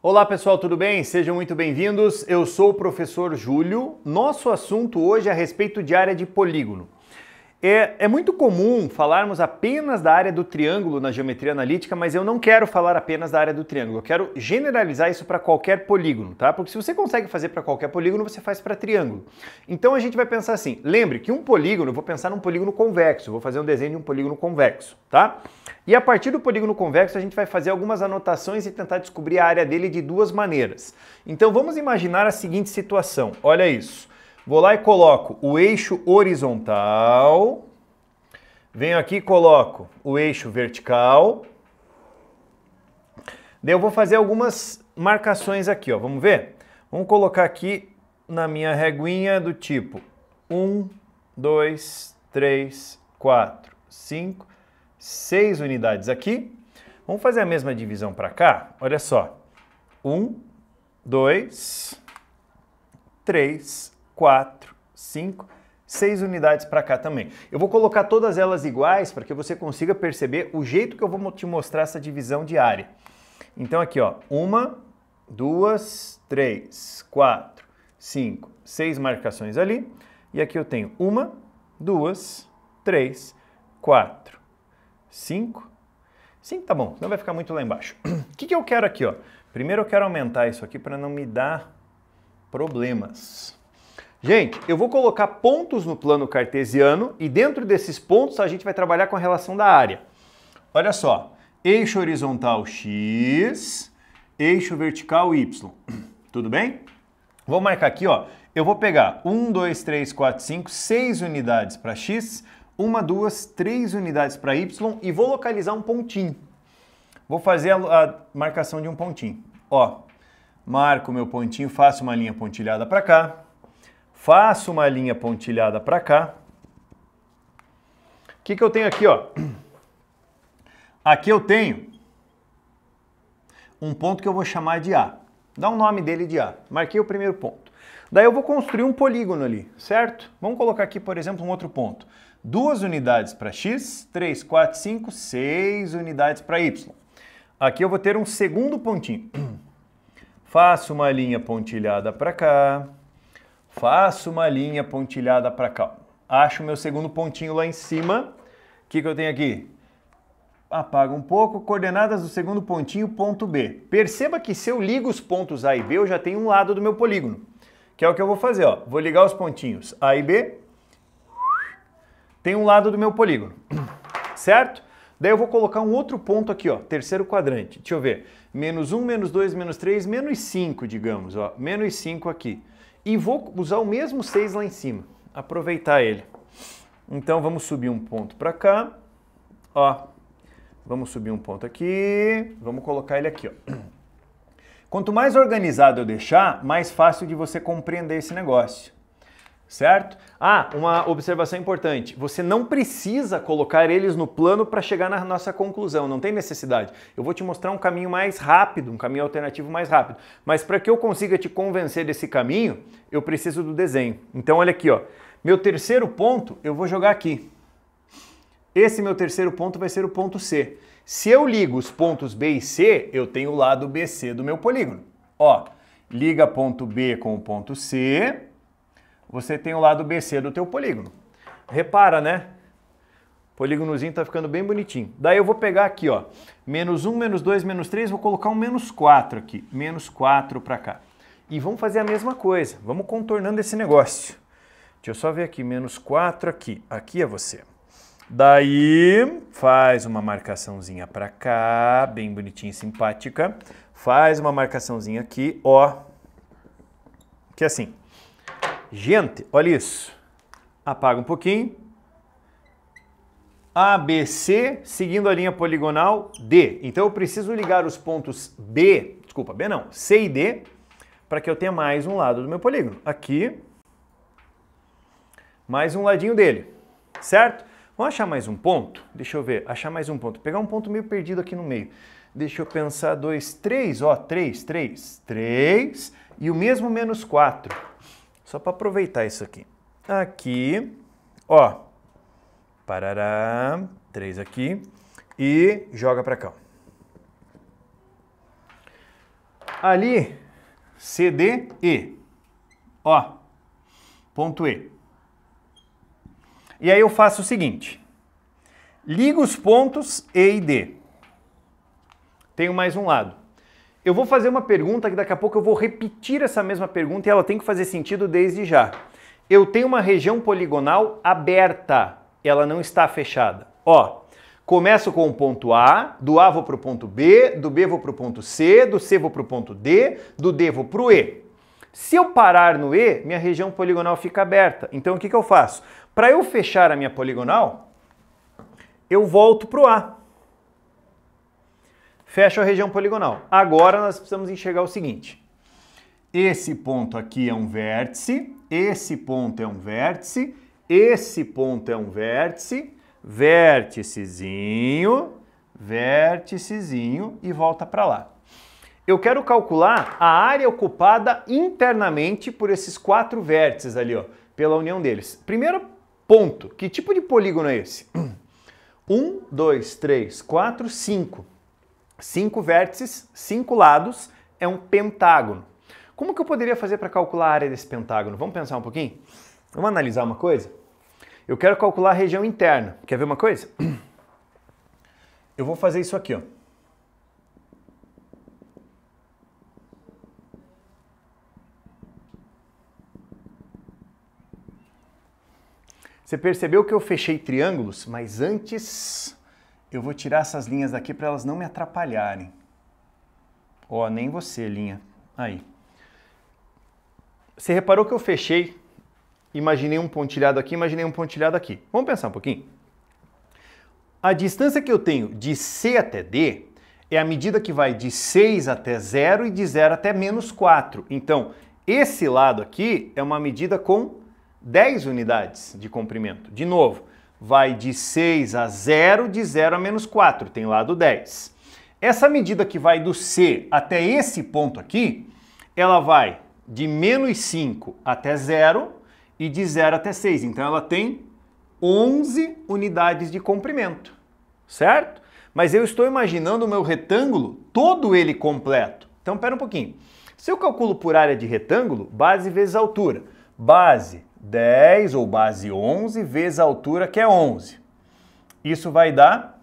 Olá pessoal, tudo bem? Sejam muito bem-vindos. Eu sou o professor Júlio. Nosso assunto hoje é a respeito de área de polígono. É, é, muito comum falarmos apenas da área do triângulo na geometria analítica, mas eu não quero falar apenas da área do triângulo. Eu quero generalizar isso para qualquer polígono, tá? Porque se você consegue fazer para qualquer polígono, você faz para triângulo. Então a gente vai pensar assim: lembre que um polígono, eu vou pensar num polígono convexo, vou fazer um desenho de um polígono convexo, tá? E a partir do polígono convexo, a gente vai fazer algumas anotações e tentar descobrir a área dele de duas maneiras. Então vamos imaginar a seguinte situação: olha isso. Vou lá e coloco o eixo horizontal. Venho aqui e coloco o eixo vertical. Daí eu vou fazer algumas marcações aqui, ó. Vamos ver? Vamos colocar aqui na minha reguinha do tipo 1, 2, 3, 4, 5, 6 unidades aqui. Vamos fazer a mesma divisão para cá? Olha só. 1, 2, 3, 4, 5, 6 unidades para cá também. Eu vou colocar todas elas iguais para que você consiga perceber o jeito que eu vou te mostrar essa divisão de área. Então aqui, ó, uma, duas, três, quatro, cinco, seis marcações ali. E aqui eu tenho uma, duas, três, quatro, cinco. Cinco tá bom, não vai ficar muito lá embaixo. O que, que eu quero aqui, ó? Primeiro eu quero aumentar isso aqui para não me dar problemas. Gente, eu vou colocar pontos no plano cartesiano e dentro desses pontos a gente vai trabalhar com a relação da área. Olha só, eixo horizontal x, eixo vertical y. Tudo bem? Vou marcar aqui, ó. Eu vou pegar 1, 2, 3, 4, 5, 6 unidades para x, 1, 2, 3 unidades para y e vou localizar um pontinho. Vou fazer a, a marcação de um pontinho. Ó, marco meu pontinho, faço uma linha pontilhada para cá faço uma linha pontilhada para cá. O que, que eu tenho aqui? Ó? Aqui eu tenho um ponto que eu vou chamar de A. Dá o um nome dele de A. Marquei o primeiro ponto. Daí eu vou construir um polígono ali, certo? Vamos colocar aqui, por exemplo, um outro ponto. Duas unidades para X, 3, 4, 5, 6 unidades para Y. Aqui eu vou ter um segundo pontinho. Faço uma linha pontilhada para cá faço uma linha pontilhada para cá. Acho o meu segundo pontinho lá em cima. O que, que eu tenho aqui? Apaga um pouco, coordenadas do segundo pontinho, ponto B. Perceba que se eu ligo os pontos A e B, eu já tenho um lado do meu polígono. Que é o que eu vou fazer, ó. Vou ligar os pontinhos A e B. Tem um lado do meu polígono, certo? Daí eu vou colocar um outro ponto aqui, ó, terceiro quadrante. Deixa eu ver. Menos 1, menos 2, menos 3, menos 5, digamos, ó. Menos 5 aqui. E vou usar o mesmo 6 lá em cima, aproveitar ele. Então vamos subir um ponto para cá, ó. Vamos subir um ponto aqui, vamos colocar ele aqui, ó. Quanto mais organizado eu deixar, mais fácil de você compreender esse negócio certo? Ah, uma observação importante: você não precisa colocar eles no plano para chegar na nossa conclusão, não tem necessidade. Eu vou te mostrar um caminho mais rápido, um caminho alternativo mais rápido. Mas para que eu consiga te convencer desse caminho, eu preciso do desenho. Então, olha aqui, ó. meu terceiro ponto eu vou jogar aqui. Esse meu terceiro ponto vai ser o ponto C. Se eu ligo os pontos B e C, eu tenho o lado BC do meu polígono. Ó, liga ponto B com o ponto C, você tem o lado BC do teu polígono. Repara, né? O polígonozinho está ficando bem bonitinho. Daí eu vou pegar aqui, ó, menos 1, menos 2, menos 3, vou colocar um menos 4 aqui, menos 4 para cá. E vamos fazer a mesma coisa, vamos contornando esse negócio. Deixa eu só ver aqui, menos 4 aqui, aqui é você. Daí faz uma marcaçãozinha para cá, bem bonitinha e simpática. Faz uma marcaçãozinha aqui, ó, que é assim. Gente, olha isso. Apaga um pouquinho. ABC, seguindo a linha poligonal D. Então eu preciso ligar os pontos B, desculpa, B não, C e D, para que eu tenha mais um lado do meu polígono. Aqui, mais um ladinho dele, certo? Vamos achar mais um ponto? Deixa eu ver, achar mais um ponto. Pegar um ponto meio perdido aqui no meio. Deixa eu pensar, 2, 3, ó, 3, 3, 3, e o mesmo menos 4. Só para aproveitar isso aqui. Aqui, ó. Parará, três aqui. E joga para cá. Ali, CD, E. Ó, ponto E. E aí eu faço o seguinte. Ligo os pontos E e D. Tenho mais um lado. Eu vou fazer uma pergunta que daqui a pouco eu vou repetir essa mesma pergunta e ela tem que fazer sentido desde já. Eu tenho uma região poligonal aberta, ela não está fechada. Ó, começo com o ponto A, do A vou para o ponto B, do B vou para o ponto C, do C vou para o ponto D, do D vou para o E. Se eu parar no E, minha região poligonal fica aberta. Então o que, que eu faço? Para eu fechar a minha poligonal, eu volto para o A fecha a região poligonal. Agora nós precisamos enxergar o seguinte. Esse ponto aqui é um vértice, esse ponto é um vértice, esse ponto é um vértice, vérticezinho, vérticezinho e volta para lá. Eu quero calcular a área ocupada internamente por esses quatro vértices ali, ó, pela união deles. Primeiro ponto, que tipo de polígono é esse? 1, 2, 3, 4, 5. Cinco vértices, cinco lados, é um pentágono. Como que eu poderia fazer para calcular a área desse pentágono? Vamos pensar um pouquinho? Vamos analisar uma coisa? Eu quero calcular a região interna. Quer ver uma coisa? Eu vou fazer isso aqui, ó. Você percebeu que eu fechei triângulos, mas antes eu vou tirar essas linhas daqui para elas não me atrapalharem. Ó, oh, nem você, linha. Aí. Você reparou que eu fechei, imaginei um pontilhado aqui, imaginei um pontilhado aqui. Vamos pensar um pouquinho? A distância que eu tenho de C até D é a medida que vai de 6 até 0 e de 0 até menos 4. Então, esse lado aqui é uma medida com 10 unidades de comprimento. De novo, vai de 6 a 0, de 0 a menos 4, tem lado 10. Essa medida que vai do C até esse ponto aqui, ela vai de menos 5 até 0 e de 0 até 6. Então ela tem 11 unidades de comprimento, certo? Mas eu estou imaginando o meu retângulo todo ele completo. Então pera um pouquinho. Se eu calculo por área de retângulo, base vezes altura. Base 10 ou base 11 vezes a altura, que é 11. Isso vai dar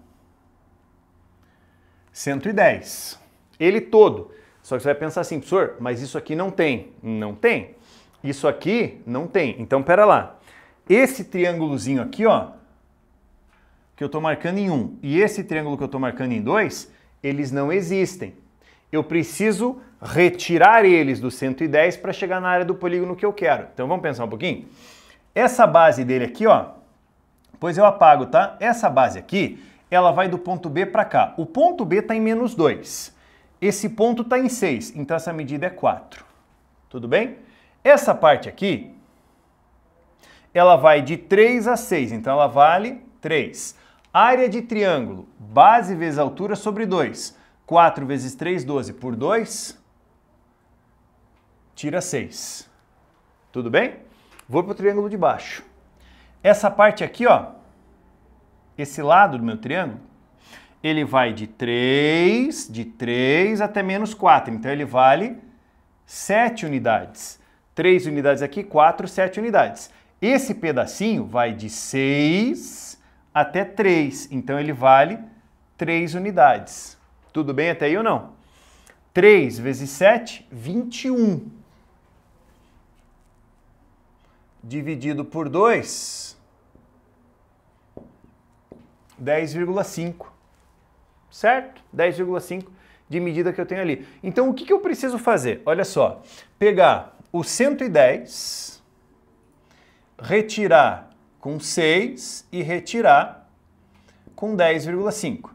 110. Ele todo. Só que você vai pensar assim, professor, mas isso aqui não tem. Não tem. Isso aqui não tem. Então, pera lá. Esse triângulozinho aqui, ó, que eu estou marcando em 1 e esse triângulo que eu estou marcando em 2, eles não existem eu preciso retirar eles do 110 para chegar na área do polígono que eu quero. Então vamos pensar um pouquinho? Essa base dele aqui, ó, pois eu apago, tá? Essa base aqui, ela vai do ponto B para cá. O ponto B está em menos 2. Esse ponto está em 6, então essa medida é 4. Tudo bem? Essa parte aqui, ela vai de 3 a 6, então ela vale 3. Área de triângulo, base vezes altura sobre 2. 4 vezes 3, 12 por 2, tira 6. Tudo bem? Vou para o triângulo de baixo. Essa parte aqui, ó, esse lado do meu triângulo, ele vai de 3, de 3 até menos 4. Então ele vale 7 unidades. 3 unidades aqui, 4, 7 unidades. Esse pedacinho vai de 6 até 3. Então ele vale 3 unidades. Tudo bem até aí ou não? 3 vezes 7, 21. Dividido por 2, 10,5. Certo? 10,5 de medida que eu tenho ali. Então, o que, que eu preciso fazer? Olha só, pegar o 110, retirar com 6 e retirar com 10,5.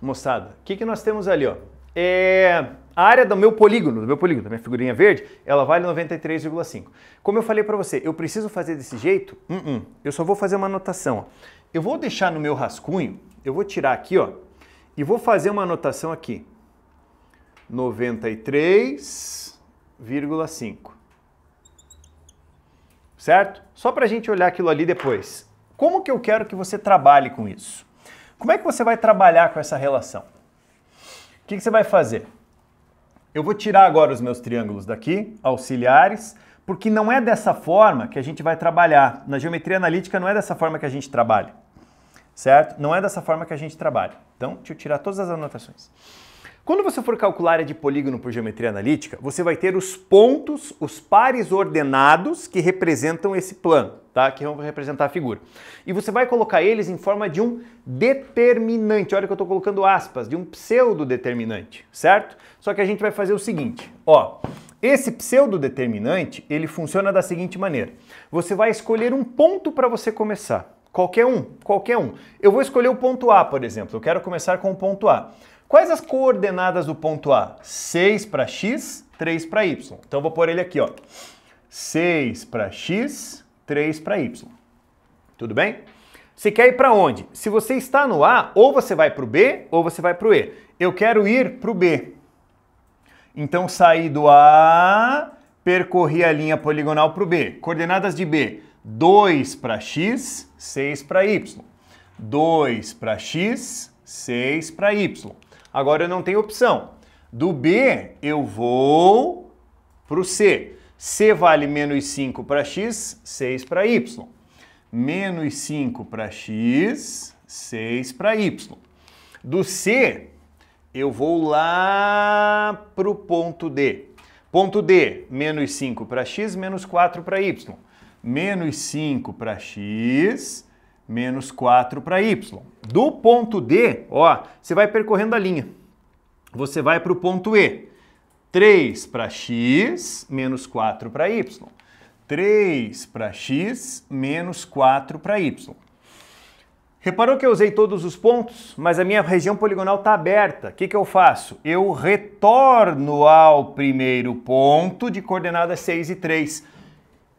moçada, o que, que nós temos ali? Ó? É, a área do meu polígono, do meu polígono, da minha figurinha verde, ela vale 93,5. Como eu falei para você, eu preciso fazer desse jeito? Uh -uh. Eu só vou fazer uma anotação. Ó. Eu vou deixar no meu rascunho, eu vou tirar aqui, ó, e vou fazer uma anotação aqui. 93,5. Certo? Só para a gente olhar aquilo ali depois. Como que eu quero que você trabalhe com isso? Como é que você vai trabalhar com essa relação? O que, que você vai fazer? Eu vou tirar agora os meus triângulos daqui, auxiliares, porque não é dessa forma que a gente vai trabalhar. Na geometria analítica não é dessa forma que a gente trabalha, certo? Não é dessa forma que a gente trabalha. Então, deixa eu tirar todas as anotações. Quando você for calcular a área de polígono por geometria analítica, você vai ter os pontos, os pares ordenados que representam esse plano, tá? que vão representar a figura. E você vai colocar eles em forma de um determinante. Olha que eu estou colocando aspas, de um pseudodeterminante, certo? Só que a gente vai fazer o seguinte, ó. Esse pseudodeterminante, ele funciona da seguinte maneira. Você vai escolher um ponto para você começar. Qualquer um, qualquer um. Eu vou escolher o ponto A, por exemplo. Eu quero começar com o ponto A. Quais as coordenadas do ponto A? 6 para x, 3 para y. Então vou pôr ele aqui, ó. 6 para x, 3 para y. Tudo bem? Você quer ir para onde? Se você está no A, ou você vai para o B, ou você vai para o E. Eu quero ir para o B. Então saí do A, percorri a linha poligonal para o B. Coordenadas de B, 2 para x, 6 para y. 2 para x, 6 para y. Agora eu não tenho opção. Do B, eu vou para o C. C vale menos 5 para x, 6 para y. Menos 5 para x, 6 para y. Do C, eu vou lá para o ponto D. Ponto D, menos 5 para x, menos 4 para y. Menos 5 para x, menos 4 para y. Do ponto D, ó, você vai percorrendo a linha. Você vai para o ponto E. 3 para x, menos 4 para y. 3 para x, menos 4 para y. Reparou que eu usei todos os pontos, mas a minha região poligonal está aberta. O que, que eu faço? Eu retorno ao primeiro ponto de coordenadas 6 e 3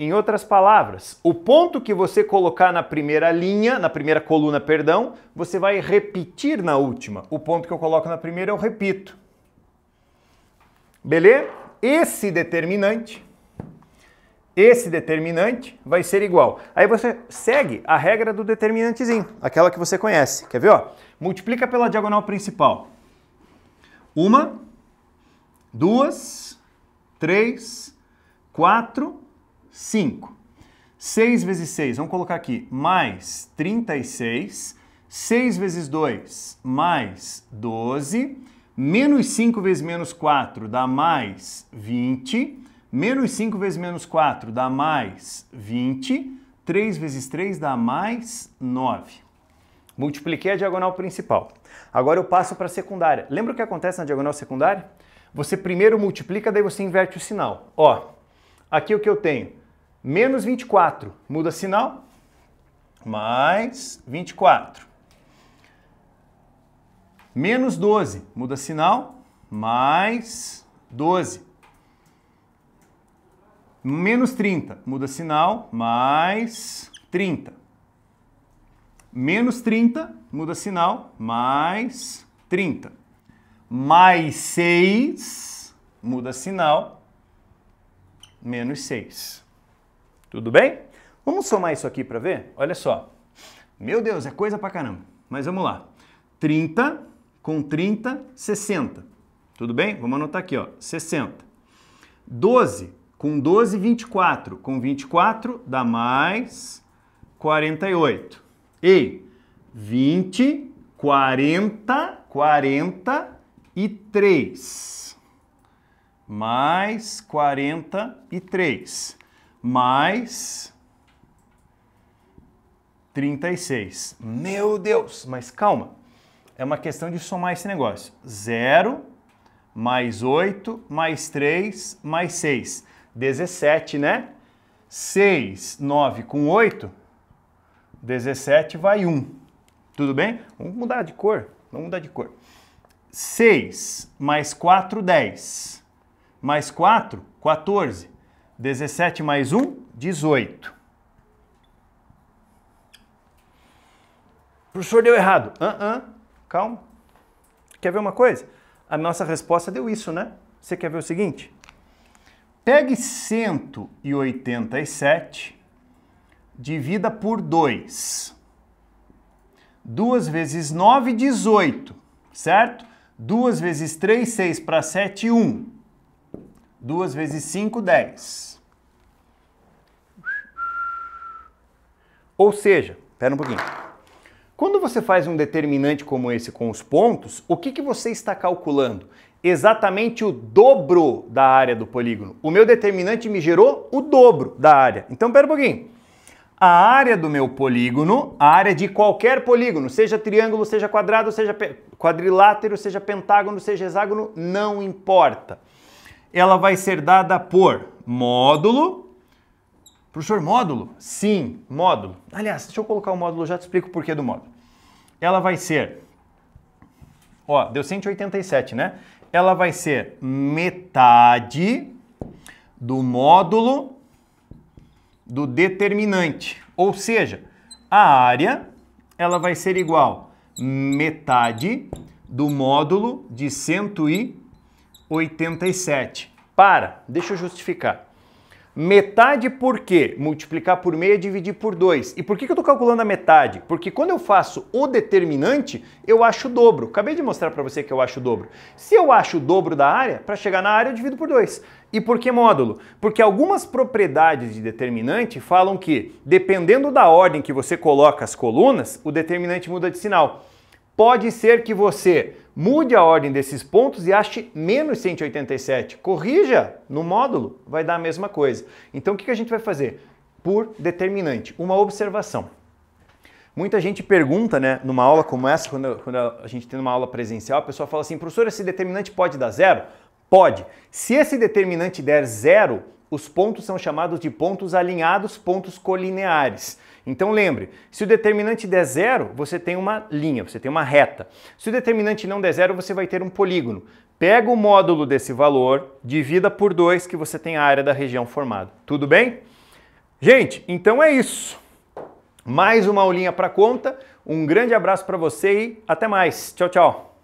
em outras palavras, o ponto que você colocar na primeira linha, na primeira coluna, perdão, você vai repetir na última. O ponto que eu coloco na primeira, eu repito. Beleza? Esse determinante, esse determinante vai ser igual. Aí você segue a regra do determinantezinho, aquela que você conhece. Quer ver? Ó? Multiplica pela diagonal principal. Uma, duas, três, quatro, 5. 6 vezes 6, vamos colocar aqui, mais 36. 6 vezes 2, mais 12. Menos 5 vezes menos 4 dá mais 20. Menos 5 vezes menos 4 dá mais 20. 3 vezes 3 dá mais 9. Multipliquei a diagonal principal. Agora eu passo para a secundária. Lembra o que acontece na diagonal secundária? Você primeiro multiplica, daí você inverte o sinal. Ó, Aqui o que eu tenho? Menos 24, muda sinal, mais 24. Menos 12, muda sinal, mais 12. Menos 30, muda sinal, mais 30. Menos 30, muda sinal, mais 30. Mais 6, muda sinal, menos 6. Tudo bem? Vamos somar isso aqui para ver? Olha só. Meu Deus, é coisa para caramba. Mas vamos lá. 30 com 30, 60. Tudo bem? Vamos anotar aqui, ó. 60. 12 com 12, 24. Com 24 dá mais 48. E 20, 40, 43 mais 43, mais 36. Meu Deus, mas calma, é uma questão de somar esse negócio. 0 mais 8 mais 3 mais 6, 17, né? 6, 9 com 8, 17 vai 1. Tudo bem? Vamos mudar de cor, vamos mudar de cor. 6 mais 4, 10 mais 4, 14. 17 mais 1, 18. O professor deu errado. Ah, uh -uh. calma. Quer ver uma coisa? A nossa resposta deu isso, né? Você quer ver o seguinte? Pegue 187, divida por 2. 2 vezes 9, 18, certo? 2 vezes 3, 6 para 7, 1. 2 vezes 5, 10. Ou seja, espera um pouquinho. Quando você faz um determinante como esse com os pontos, o que, que você está calculando? Exatamente o dobro da área do polígono. O meu determinante me gerou o dobro da área. Então, espera um pouquinho. A área do meu polígono, a área de qualquer polígono, seja triângulo, seja quadrado, seja quadrilátero, seja pentágono, seja hexágono, não importa ela vai ser dada por módulo. Professor, módulo? Sim, módulo. Aliás, deixa eu colocar o módulo, já te explico o porquê do módulo. Ela vai ser, ó, deu 187, né? Ela vai ser metade do módulo do determinante. Ou seja, a área ela vai ser igual metade do módulo de 187. 87. Para, deixa eu justificar. Metade por quê? Multiplicar por meio é dividir por 2. E por que eu estou calculando a metade? Porque quando eu faço o determinante, eu acho o dobro. Acabei de mostrar para você que eu acho o dobro. Se eu acho o dobro da área, para chegar na área eu divido por 2. E por que módulo? Porque algumas propriedades de determinante falam que, dependendo da ordem que você coloca as colunas, o determinante muda de sinal. Pode ser que você Mude a ordem desses pontos e ache menos 187. Corrija no módulo, vai dar a mesma coisa. Então o que a gente vai fazer? Por determinante, uma observação. Muita gente pergunta, né, numa aula como essa, quando, quando a gente tem uma aula presencial, a pessoa fala assim, professor, esse determinante pode dar zero? Pode. Se esse determinante der zero, os pontos são chamados de pontos alinhados, pontos colineares. Então lembre, se o determinante der zero, você tem uma linha, você tem uma reta. Se o determinante não der zero, você vai ter um polígono. Pega o módulo desse valor, divida por 2 que você tem a área da região formada. Tudo bem? Gente, então é isso. Mais uma aulinha para conta. Um grande abraço para você e até mais. Tchau, tchau.